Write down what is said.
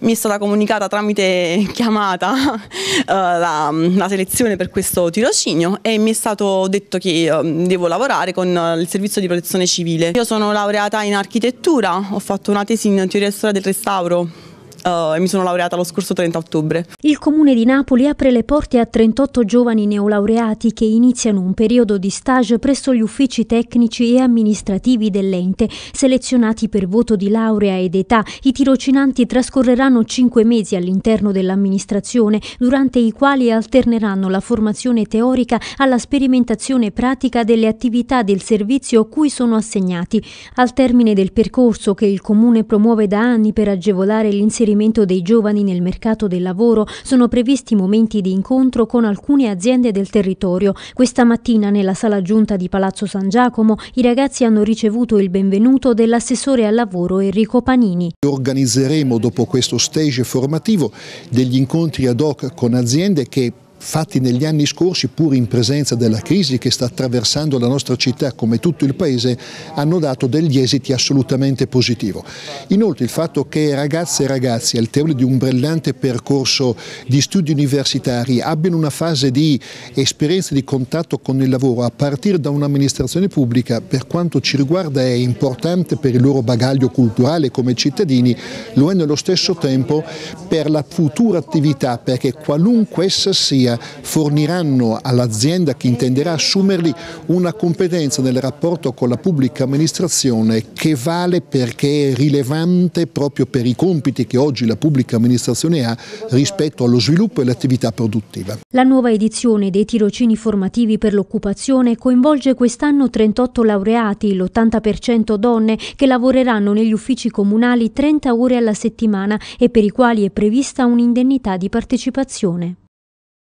mi è stata comunicata tramite chiamata uh, la, la, selezione per questo tirocinio e mi è stato detto che uh, devo lavorare con uh, il servizio di protezione civile. Io sono laureata in architettura, ho fatto una tesi in teoria e storia del restauro uh, e mi sono laureata lo scorso 30 ottobre. Il Comune di Napoli apre le porte a 38 giovani neolaureati che iniziano un periodo di stage presso gli uffici tecnici e amministrativi dell'ente. Selezionati per voto di laurea ed età, i tirocinanti trascorreranno 5 mesi all'interno dell'amministrazione, durante i quali alterneranno la formazione teorica alla sperimentazione pratica delle attività del servizio cui sono assegnati. Al termine del percorso che il Comune promuove da anni per agevolare l'inserimento inserimento dei giovani nel mercato del lavoro sono previsti momenti di incontro con alcune aziende del territorio. Questa mattina nella sala giunta di Palazzo San Giacomo i ragazzi hanno ricevuto il benvenuto dell'assessore al lavoro Enrico Panini. Organizzeremo dopo questo stage formativo degli incontri ad hoc con aziende che fatti negli anni scorsi pur in presenza della crisi che sta attraversando la nostra città come tutto il paese hanno dato degli esiti assolutamente positivi. Inoltre il fatto che ragazze e ragazzi al all'interno di un brillante percorso di studi universitari abbiano una fase di esperienza di contatto con il lavoro a partire da un'amministrazione pubblica per quanto ci riguarda è importante per il loro bagaglio culturale come cittadini, lo è nello stesso tempo per la futura attività perché qualunque essa sia Italia forniranno all'azienda che intenderà assumerli una competenza nel rapporto con la pubblica amministrazione che vale perché è rilevante proprio per i compiti che oggi la pubblica amministrazione ha rispetto allo sviluppo e all'attività produttiva. La nuova edizione dei tirocini formativi per l'occupazione coinvolge quest'anno 38 laureati, l'80% donne, che lavoreranno negli uffici comunali 30 ore alla settimana e per i quali è prevista un'indennità di partecipazione.